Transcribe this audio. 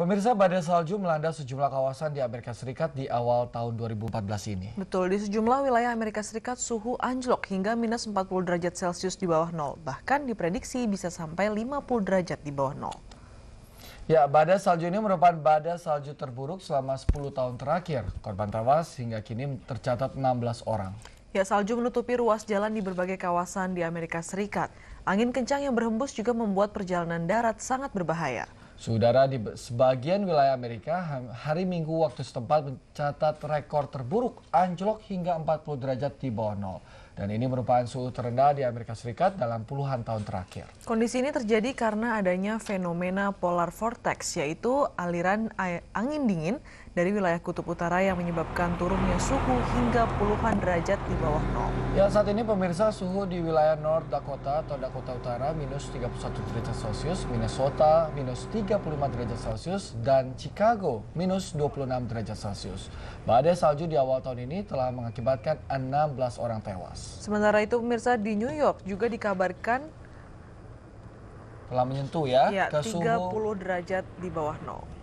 Pemirsa badai salju melanda sejumlah kawasan di Amerika Serikat di awal tahun 2014 ini. Betul, di sejumlah wilayah Amerika Serikat suhu anjlok hingga minus 40 derajat Celcius di bawah nol. Bahkan diprediksi bisa sampai 50 derajat di bawah nol. Ya, badai salju ini merupakan badai salju terburuk selama 10 tahun terakhir. Korban tewas hingga kini tercatat 16 orang. Ya, salju menutupi ruas jalan di berbagai kawasan di Amerika Serikat. Angin kencang yang berhembus juga membuat perjalanan darat sangat berbahaya. Saudara di sebagian wilayah Amerika hari Minggu waktu setempat mencatat rekor terburuk anjlok hingga 40 derajat di bawah nol. Dan ini merupakan suhu terendah di Amerika Serikat dalam puluhan tahun terakhir. Kondisi ini terjadi karena adanya fenomena polar vortex, yaitu aliran angin dingin dari wilayah kutub utara yang menyebabkan turunnya suhu hingga puluhan derajat di bawah nol. Ya, saat ini pemirsa suhu di wilayah North Dakota atau Dakota Utara minus 31 derajat Celcius, Minnesota minus 35 derajat Celcius, dan Chicago minus 26 derajat Celcius. Badai salju di awal tahun ini telah mengakibatkan 16 orang tewas. Sementara itu pemirsa di New York juga dikabarkan telah menyentuh ya, ya ke 30 suhu derajat di bawah nol.